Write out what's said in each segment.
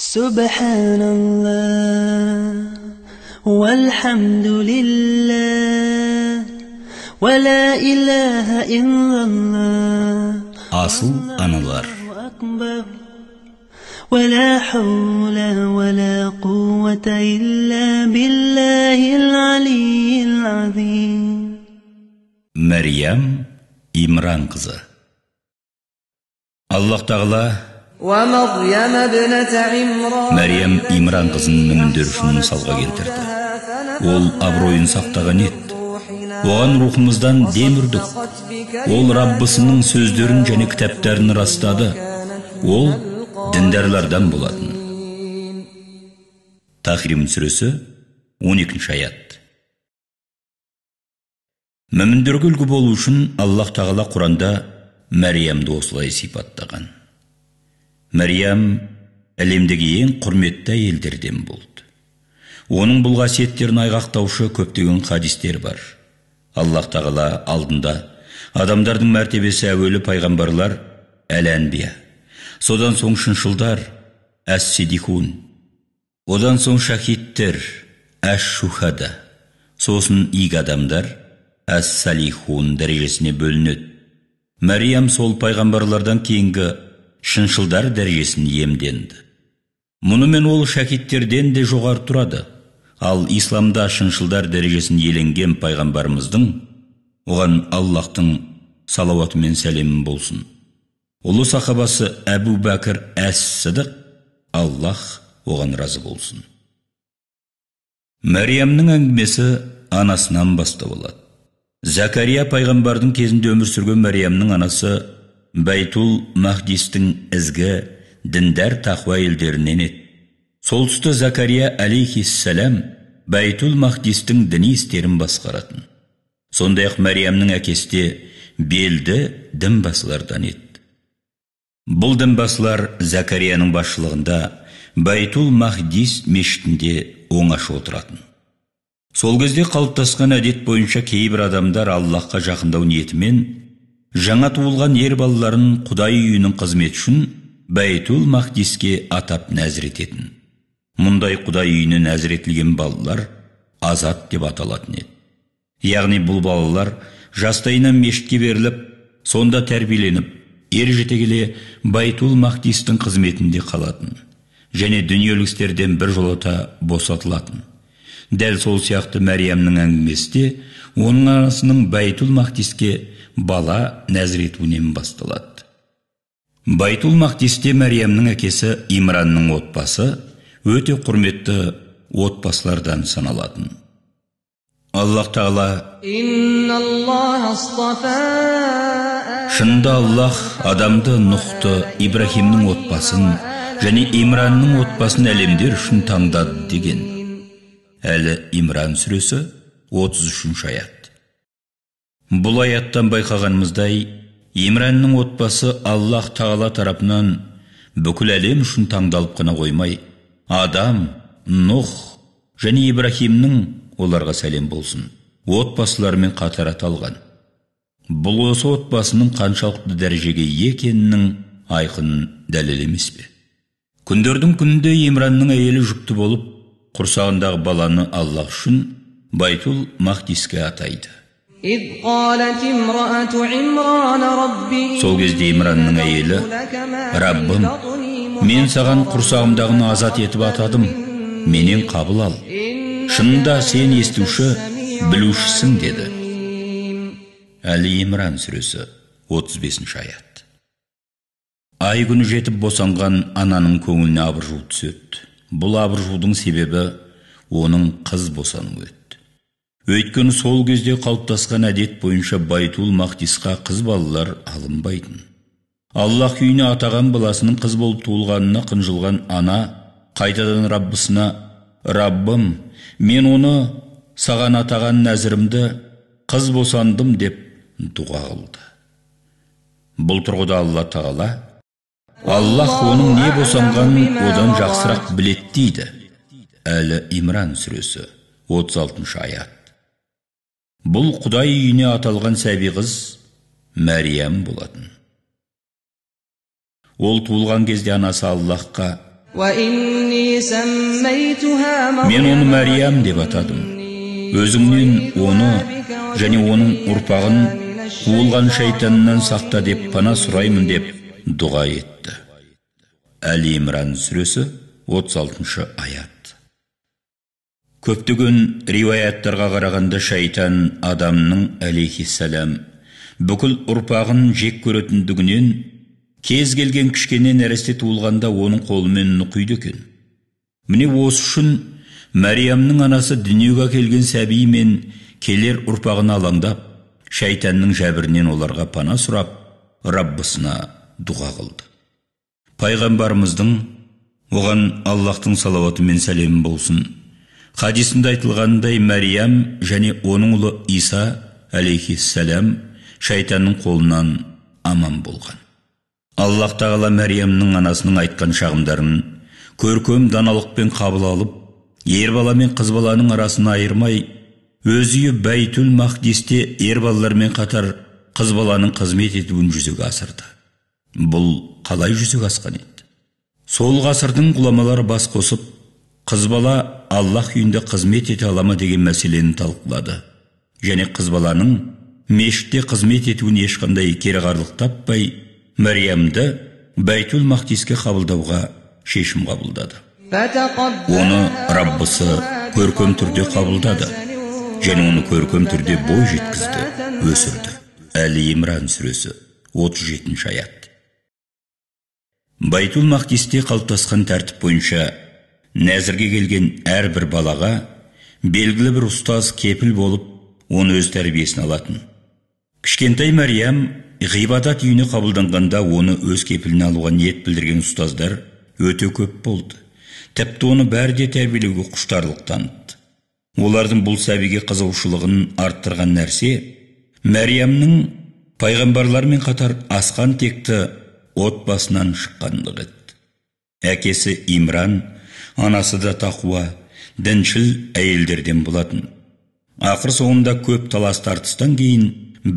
سبحان الله والحمد لله ولا إله إلا الله آسو أنظر أكبر ولا حول ولا قوة إلا بالله العلي العظيم مريم إمران قزه الله تعالى мәриям имран қызының үшін мысалға келтірді ол абыройын сақтаған еді оған рухымыздан дем үрдік ол раббысының сөздерін және кітаптарын растады ол діндарлардан болатын тахрим сүресі 12 аят мүміндерге үлгі болу үшін аллах тағала құранда мәриямды осылай сипаттаған мәриям әлемдегі ең құрметті әйелдерден болды оның бұл қасиеттерін айғақтаушы көптеген хадистер бар аллах тағала алдында адамдардың мәртебесі әуелі пайғамбарлар әл содан соң шыншылдар әс седихун одан соң шахидтер әш шухада сосын игі адамдар әс салихун дәрежесіне бөлінеді мәриям сол пайғамбарлардан кейінгі шыншылдар дәрежесін иемденді мұнымен ол шәкиттерден де жоғары тұрады ал исламда шыншылдар дәрежесін еленген пайғамбарымыздың оған аллаһтың салауаты мен сәлемі болсын ұлы сахабасы әбу бәкір әс сыдық аллаһ оған разы болсын мәриямның әңгімесі анасынан бастау алады зәкәрия пайғамбардың кезінде өмір сүрген мәриямның анасы бәйтул Махдистің ізгі діндәр тақуа елдерінен еді солтүсті закария алейхиссалам бәйтул махдистің діни істерін басқаратын сондай ақ мәриямның әкесі белді дінбасылардан еді бұл дінбасылар закарияның басшылығында бәйтул махдис мешітінде оңаша отыратын сол кезде қалыптасқан әдет бойынша кейбір адамдар Аллаққа жақындау ниетімен жаңа туылған ер балаларын құдай үйінің қызметі үшін бәйтул Махдиске атап нәзір ететін мұндай құдай үйіне нәзір етілген балалар азат деп аталатын еді яғни бұл балалар жастайынан мешітке беріліп сонда тәрбиеленіп ер жете келе байтул махдистің қызметінде қалатын және дүниелік істерден біржолата босатылатын дәл сол сияқты мәриямның әңгімесі де оның анасының байтул мақдиске бала нәзір етуінен басталады байтул мақдисте мәриямның әкесі имранның отбасы өте құрметті отбасылардан саналатын аллах тағала шынында аллах адамды нұхты ибраһимнің отбасын және имранның отбасын әлемдер үшін таңдады деген әлі имран сүресі 33 аят бұл аяттан байқағанымыздай имранның отбасы аллах тағала тарапынан бүкіл әлем үшін таңдалып қана қоймай адам нұх және ибраһимнің оларға сәлем болсын отбасыларымен қатар аталған бұл осы отбасының қаншалықты дәрежеге екенінің айқын дәлел емес пе күндердің күнінде имранның әйелі жүкті болып құрсағындағы баланы аллах үшін байтул махдиске атайды сол кезде имранның әйелі раббым мен саған құрсағымдағыны азат етіп атадым менен қабыл ал шынында сен естуші білушісің деді әлі имран сүресі 35 аят ай күні жетіп босанған ананың көңіліне абыржу түседі бұл абыржудың себебі оның қыз босануы еді өйткені сол кезде қалыптасқан әдет бойынша байтул мақдисқа қыз балалар алынбайтын аллах үйіне атаған баласының қыз болып туылғанына қынжылған ана қайтадан раббысына раббым мен оны саған атаған нәзірімді қыз босандым деп дұға қылды бұл тұрғыда алла тағала аллах оның не босанғанын одан жақсырақ білет дейді әлі имран сүресі 36 аят бұл құдай үйіне аталған сәби қыз мәриям болатын ол туылған кезде анасы аллахқа мен оны мәриям деп атадым өзіңнен оны және оның ұрпағын қуылған шайтаннан сақта деп пана сұраймын деп дұға ет әл имран сүресі 36 шы аят Көптігін риwаяттарға қарағанда шайтан адамның сәлем, бүкіл ұрпағын жек көретіндігінен кез келген кішкене нәресте туылғанда оның қолымен нұқиды кен. міне осы үшін мәриямның анасы дүниеге келген сәби келер ұрпағына алаңдап шайтанның жәбірінен оларға пана сұрап раббысына дұға қылды пайғамбарымыздың оған аллаһтың салауаты мен сәлемі болсын хадисінде айтылғандай мәриям және оның ұлы иса әлейхиссәләм шайтанның қолынан аман болған аллах тағала мәриямның анасының айтқан шағымдарын көркем даналықпен қабыл алып ер бала мен қыз баланың арасын айырмай өз үйі бәйтул мақдисте ер балалармен қатар қыз баланың қызмет етуін жүзеге асырды бұл қалай жүзеге асқан еді сол ғасырдың ғұламалары бас қосып қыз бала аллах үйінде қызмет ете ала ма деген мәселені талқылады және қыз баланың мешітте қызмет етуін ешқандай кереғарлық таппай мәриямды бәйтул махдиске қабылдауға шешім қабылдады оны раббысы көркем түрде қабылдады және оны көркем түрде бой жеткізді өсірді әлі имран сүресі 37 жетінші аят байтул мақдисте қалыптасқан тәртіп бойынша нәзірге келген әрбір балаға белгілі бір ұстаз кепіл болып оны өз тәрбиесін алатын кішкентай мәриям ғибадат үйіне қабылданғанда оны өз кепіліне алуға ниет білдірген ұстаздар өте көп болды тіпті оны бәрі де тәрбиелеуге құштарлық олардың бұл сәбиге қызығушылығын арттырған нәрсе мәриямның пайғамбарлармен қатар асқан текті отбасынан шыққандық еді әкесі имран анасы да тақуа діншіл әйелдерден болатын ақыр соңында көп талас тартыстан кейін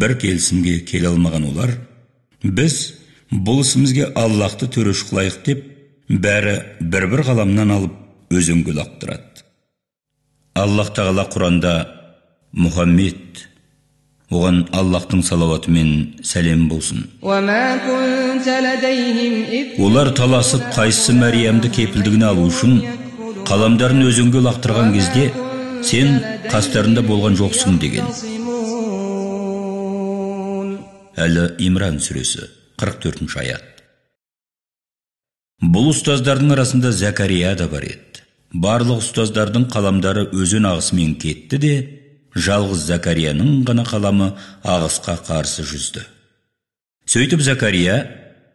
бір келісімге келе алмаған олар біз бұл ісімізге аллақты төреші қылайық деп бәрі бір бір қаламнан алып өзенге лақтырады аллах тағала құранда мұхаммед оған аллаһтың мен сәлем болсын олар таласып қайсысы мәриямды кепілдігіне алу үшін қаламдарын өзенге лақтырған кезде сен қастарында болған жоқсың деген әлі имран сүресі 44 төртінші аят бұл ұстаздардың арасында зәкәрия да бар еді барлық ұстаздардың қаламдары өзен ағысымен кетті де жалғыз закарияның ғана қаламы ағысқа қарсы жүзді сөйтіп закария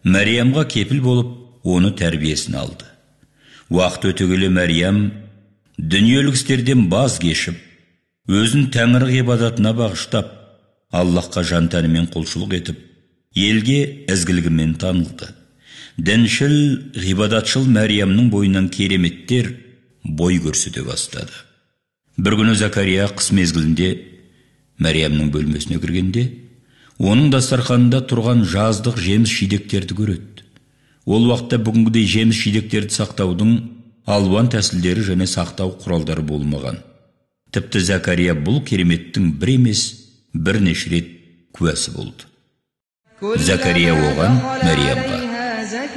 мәриямға кепіл болып оны тәрбиесін алды уақыт өте келе мәриям дүниелік істерден баз кешіп өзін тәңір ғибадатына бағыштап аллахқа жан тәнімен құлшылық етіп елге ізгілігімен танылды діншіл ғибадатшыл мәриямның бойынан кереметтер бой көрсете бастады бір күні закария қыс мезгілінде мәриямның бөлмесіне кіргенде оның дастарханында тұрған жаздық жеміс жидектерді көреді ол уақытта бүгінгідей жеміс жидектерді сақтаудың алуан тәсілдері және сақтау құралдары болмаған тіпті закария бұл кереметтің бір емес бірнеше рет куәсі болды закария оған мәриямға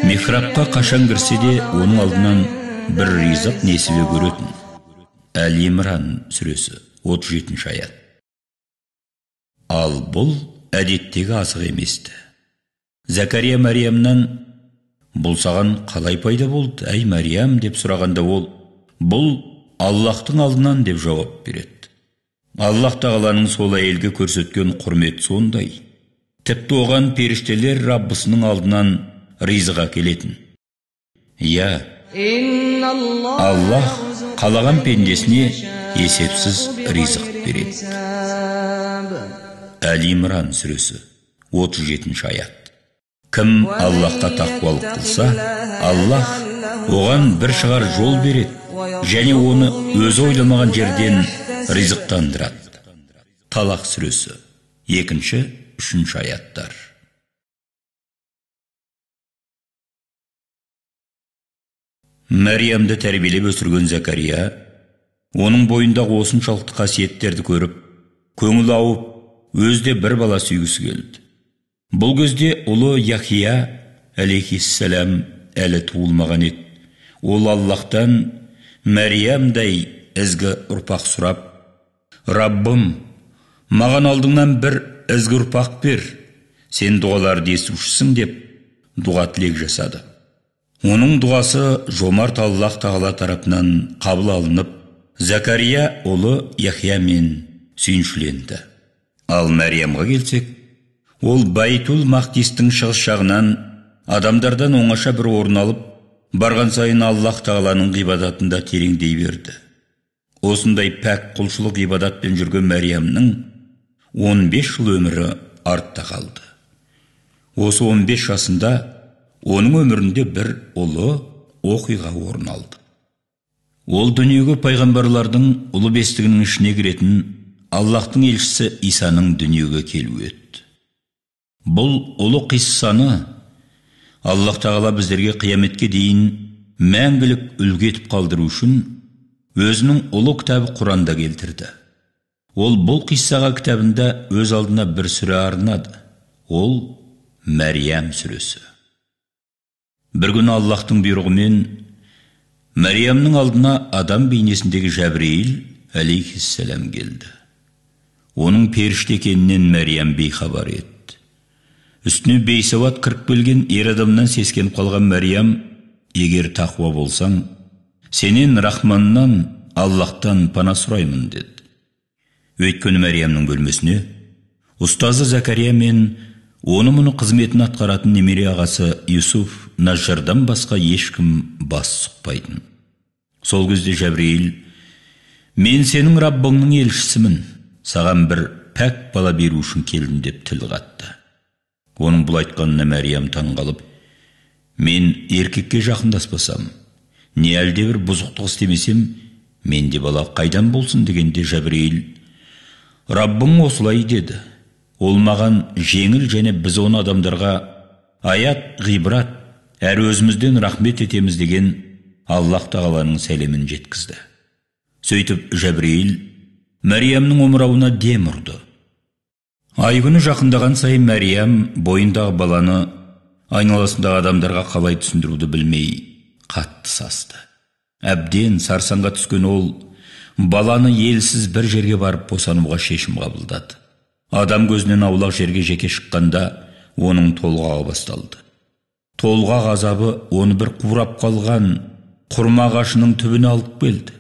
михрабқа қашан кірсе де оның алдынан бір ризық несібе көретін әл имран сүресі 37 ші аят ал бұл әдеттегі асық еместі. Закария мәриямнан бұл саған қалай пайда болды әй мәриям деп сұрағанда ол бұл Аллахтың алдынан деп жауап береді аллах тағаланың сол әйелге көрсеткен құрмет сондай тіпті оған періштелер раббысының алдынан ризыға әкелетін иә аллах қалаған пендесіне есепсіз ризық береді Әлимран имран сүресі 37 жетінші аят кім аллахқа тақуалық қылса аллах оған бір шығар жол береді және оны өзі ойламаған жерден ризықтандырады талақ сүресі екінші үшінші аяттар мәриямды тәрбиелеп өсірген Закария, оның бойындағы осыншалықты қасиеттерді көріп көңіл ауып өзде бір бала сүйгісі келді бұл кезде ұлы яхия әлейхиссалам әлі туылмаған еді ол аллаһтан мәриямдай ізгі ұрпақ сұрап раббым маған алдыңнан бір ізгі ұрпақ бер сен дұғаларды естушісің деп дұға тілек жасады оның дұғасы жомарт аллах тағала тарапынан қабыл алынып закария ұлы мен сүйіншіленді ал мәриямға келсек ол байтул мақдистің шығыс жағынан адамдардан оңаша бір орын алып барған сайын аллах тағаланың ғибадатында тереңдей берді осындай пәк құлшылық ғибадатпен жүрген мәриямның 15 жыл өмірі артта қалды осы 15 жасында оның өмірінде бір ұлы оқиға орын алды ол дүниеге пайғамбарлардың ұлы бестігінің ішіне кіретін аллаһтың елшісі исаның дүниеге келуі бұл ұлы қиссаны аллах тағала біздерге қияметке дейін мәңгілік үлгі етіп қалдыру үшін өзінің ұлы кітабы құранда келтірді ол бұл қиссаға кітабында өз алдына бір сүре арнады ол мәриям сүресі бір күні аллаһтың бұйрығымен мәриямның алдына адам бейнесіндегі жәбірейіл әлейхиссалам келді оның періште екенінен мәриям бейхабар еді үстіне бейсауат кіріп келген ер адамнан сескеніп қалған мәриям егер тақуа болсаң сенен рахманнан аллаһтан пана сұраймын деді өйткені мәриямның бөлмесіне ұстазы закария мен оны мұны қызметін атқаратын немере ағасы юсуф Нажардан басқа ешкім бас сұқпайтын сол кезде жәбірейіл мен сенің раббыңның елшісімін саған бір пәк бала беру үшін келдім деп тіл қатты оның бұл айтқанына мәриям таңғалып мен еркекке жақындаспасам не әлдебір бұзықтық істемесем менде бала қайдан болсын дегенде жәбірейіл раббың осылай деді ол маған жеңіл және біз оны адамдарға аят ғибрат әрі өзімізден рахмет етеміз деген аллах тағаланың сәлемін жеткізді сөйтіп жәбірейіл мәриямның омырауына дем ұрды ай күні жақындаған сайын мәриям бойындағы баланы айналасындағы адамдарға қалай түсіндіруді білмей қатты састы әбден сарсаңға түскен ол баланы елсіз бір жерге барып босануға шешім қабылдады адам көзінен аулақ жерге жеке шыққанда оның толғағы басталды толғақ азабы оны бір қурап қалған құрма ағашының түбіне алып келді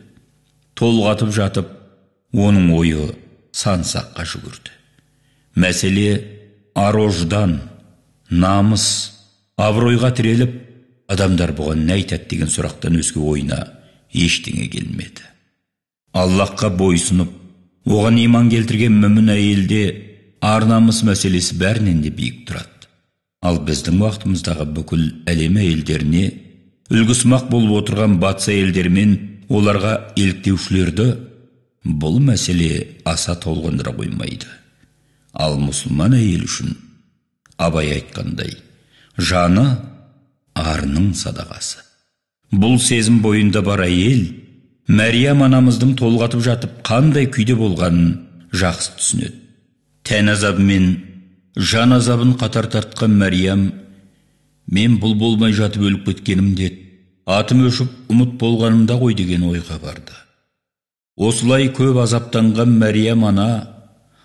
толғатып жатып оның ойы сансаққа жүгірді мәселе арождан, намыс абыройға тіреліп адамдар бұған не айтады деген сұрақтан өзге ойына ештеңе келмеді аллахқа бойсынып оған иман келтірген мүмін әйелде ар мәселесі бәрінен де биік тұрады ал біздің уақытымыздағы бүкіл әлем әйелдеріне үлгісмақ болып отырған батыс әйелдері оларға еліктеушілерді бұл мәселе аса толғандыра қоймайды ал мұсылман әйел үшін абай айтқандай жаны арының садағасы бұл сезім бойында бар әйел мәриям анамыздың толғатып жатып қандай күйде болғанын жақсы түсінеді тән азабы мен жан азабын қатар тартқан мәриям мен бұл болмай жатып өліп кеткенімде атым өшіп ұмыт болғанымда ғой деген ойға барды осылай көп азаптанған мәриям ана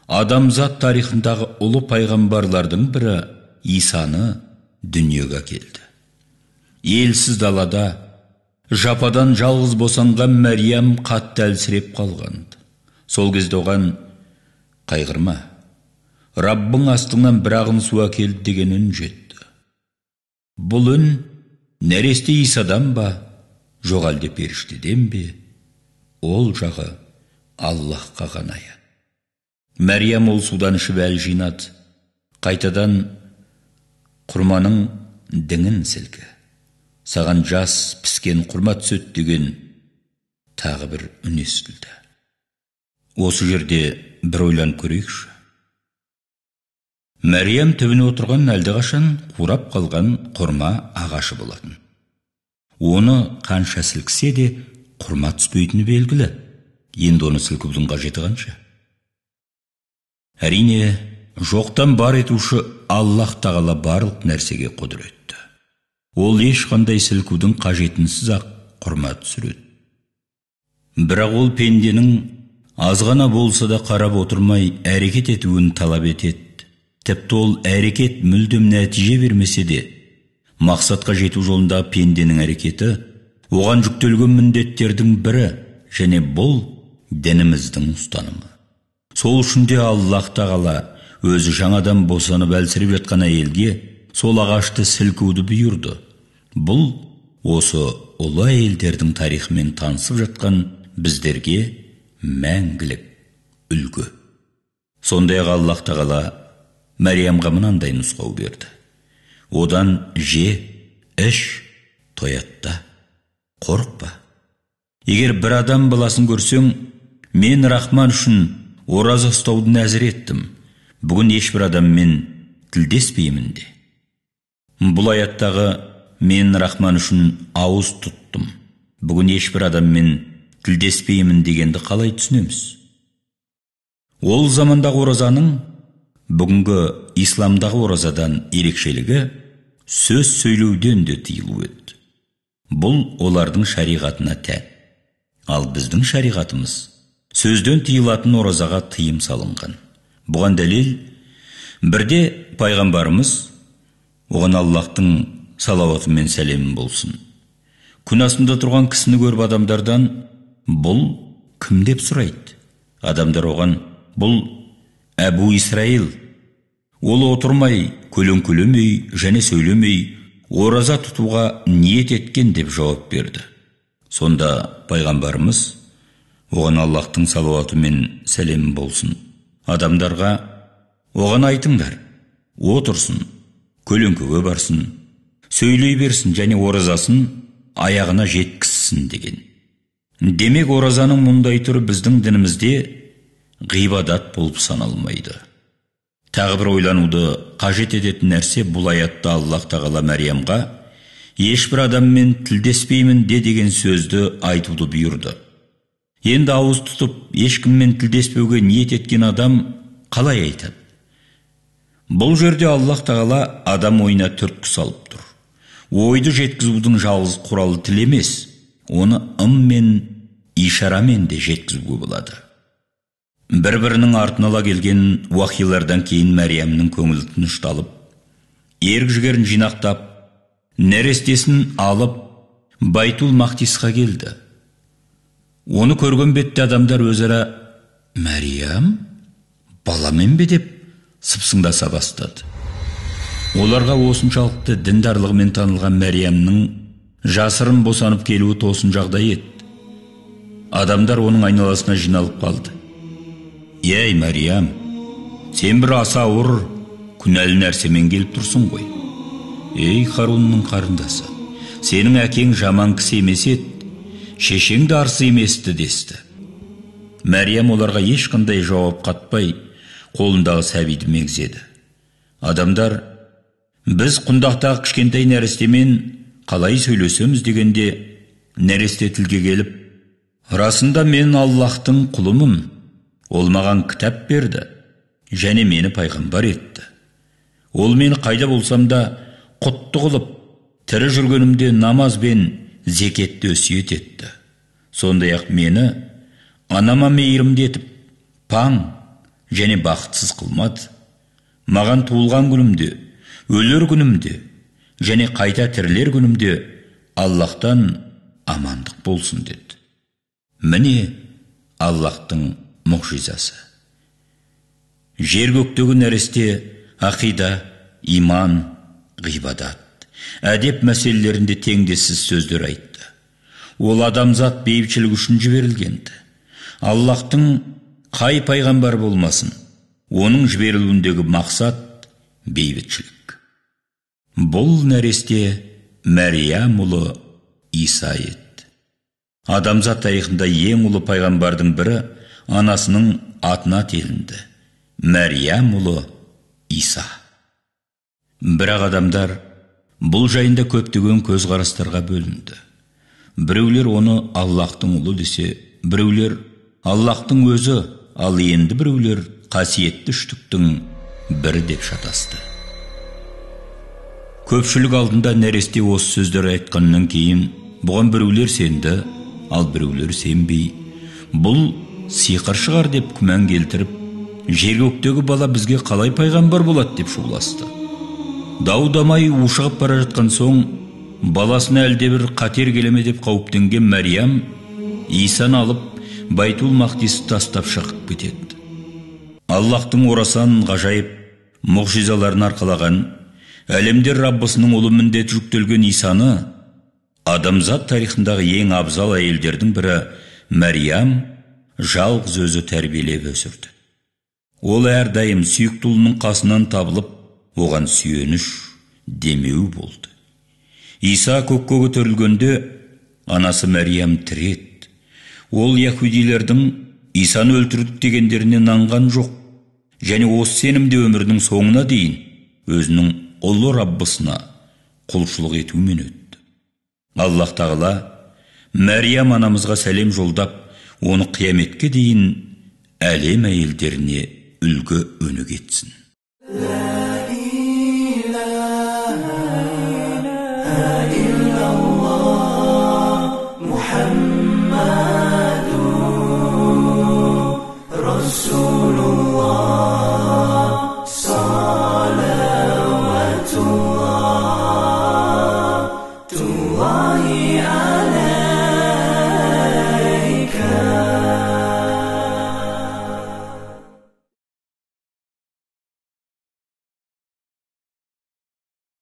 адамзат тарихындағы ұлы пайғамбарлардың бірі исаны дүниеге келді елсіз далада жападан жалғыз босанған мәриям қатты әлсіреп қалған сол кезде оған қайғырма раббың астыңнан бір ағын су әкелді деген үн жетті бұл үн нәресте исадан ба жоқ әлде періштеден бе ол жағы аллахқа ғана аян мәриям ол судан ішіп әл жинады қайтадан құрманың діңін сілкі саған жас піскен құрма түседі деген тағы бір үн естілді осы жерде бір ойланып көрейікші мәриям түбіне отырған әлдеқашан қурап қалған құрма ағашы болатын оны қанша сілксе де құрма түспейтіні белгілі енді оны сілкудің қажеті қанша әрине жоқтан бар етуші аллах тағала барлық нәрсеге құдірет ол ешқандай сілкудің қажетінсіз ақ құрма түсіреді бірақ ол пенденің азғана болса да қарап отырмай әрекет етуін талап етеді тіпті ол әрекет мүлдем нәтиже бермесе де мақсатқа жету жолында пенденің әрекеті оған жүктелген міндеттердің бірі және бұл дініміздің ұстанымы сол үшін де аллах тағала өзі жаңадан босанып әлсіреп жатқан әйелге сол ағашты сілкуді бұйырды бұл осы ұлы әйелдердің тарихымен танысып жатқан біздерге мәңгілік үлгі сондай ақ аллах тағала мәриямға мынандай нұсқау берді одан же іш тоятта қорықпа егер бір адам баласын көрсең мен рахман үшін ораза ұстауды нәзір еттім бүгін ешбір адаммен тілдеспеймін де бұл аяттағы мен рахман үшін ауыз тұттым бүгін ешбір адаммен тілдеспеймін дегенді қалай түсінеміз ол замандағы оразаның бүгінгі исламдағы оразадан ерекшелігі сөз сөйлеуден де тыйылу еді бұл олардың шариғатына тән ал біздің шариғатымыз сөзден тыйылатын оразаға тыйым салынған бұған дәлел бірде пайғамбарымыз оған аллаһтың салауаты мен сәлемі болсын күнәсында тұрған кісіні көріп адамдардан бұл кім деп сұрайды адамдар оған бұл әбу исраил ол отырмай көлеңкелемей және сөйлемей ораза тұтуға ниет еткен деп жауап берді сонда пайғамбарымыз оған аллаһтың салауаты мен сәлемі болсын адамдарға оған айтыңдар отырсын көлеңкеге барсын сөйлей берсін және оразасын аяғына жеткізсін деген демек оразаның мұндай түрі біздің дінімізде ғибадат болып саналмайды тағы бір ойлануды қажет ететін нәрсе бұл аятта аллах тағала мәриямға ешбір адаммен тілдеспеймін де деген сөзді айтуды бұйырды енді ауыз тұтып ешкіммен тілдеспеуге ниет еткен адам қалай айтады бұл жерде аллах тағала адам ойына түрткі салып тұр ойды жеткізудің жалғыз құралы тіл емес оны ым мен ишарамен де жеткізуге болады бір бірінің артын келген уақилардан кейін мәриямның көңілі тынышталып ерік жігерін жинақтап нәрестесін алып байтул мақтисқа келді оны көрген бетте адамдар өзара мәриям баламен бе деп сыпсыңдаса бастады оларға осыншалықты діндарлығымен танылған мәриямның жасырын босанып келуі тосын жағдай еді адамдар оның айналасына жиналып қалды ей мәриям сен бір аса ауыр күнәлі нәрсемен келіп тұрсың ғой ей харунның қарындасы сенің әкең жаман кісі емес еді шешең де арсы емес-ті десті мәриям оларға ешқандай жауап қатпай қолындағы сәбиді меңзеді адамдар біз құндақтағы кішкентай нәрестемен қалай сөйлесеміз дегенде нәресте тілге келіп расында мен аллаһтың құлымын ол маған кітап берді және мені пайғамбар етті ол мен қайда болсам да құтты қылып тірі жүргенімде намаз бен зекетті өсиет етті сондай ақ мені анама мейірімді етіп паң және бақытсыз қылмады маған туылған күнімде өлер күнімде және қайта тірілер күнімде аллаһтан амандық болсын деді міне аллахтың мұғжизасы жер көктегі нәресте ақида иман ғибадат әдеп мәселелерінде теңдессіз сөздер айтты ол адамзат бейбітшілік үшін жіберілгенді. ді қай пайғамбар болмасын оның жіберілуіндегі мақсат бейбітшілік бұл нәресте мәриям ұлы иса еді адамзат тарихында ең ұлы пайғамбардың бірі анасының атына телінді мәриям ұлы иса бірақ адамдар бұл жайында көптеген көзқарастарға бөлінді біреулер оны аллаһтың ұлы десе біреулер аллаһтың өзі ал енді біреулер қасиетті үштіктің бірі деп шатасты көпшілік алдында нәресте осы сөздер айтқаннан кейін бұған біреулер сенді ал біреулер сенбей бұл сиқыр шығар деп күмән келтіріп жер көктегі бала бізге қалай пайғамбар болады деп шуласты дау дамай ушығып бара жатқан соң баласына әлдебір қатер келе ме деп қауіптенген мәриям исаны алып байтул мақдис тастап шығып кетеді аллаһтың орасан ғажайып мұғжизаларын арқалаған әлемдер раббысының ұлы міндеті жүктелген исаны адамзат тарихындағы ең абзал әйелдердің бірі мәриям жалғыз өзі тәрбиелеп өсірді ол әрдайым сүйікті ұлының қасынан табылып оған сүйеніш демеу болды иса көкке көтерілгенде анасы мәриям тіреді ол яхудилердің исаны өлтірдік дегендеріне нанған жоқ және осы сенімде өмірінің соңына дейін өзінің ұлы раббысына құлшылық етумен өтті аллах тағала мәриям анамызға сәлем жолдап оны қияметке дейін әлем әйелдеріне үлгі өні кетсін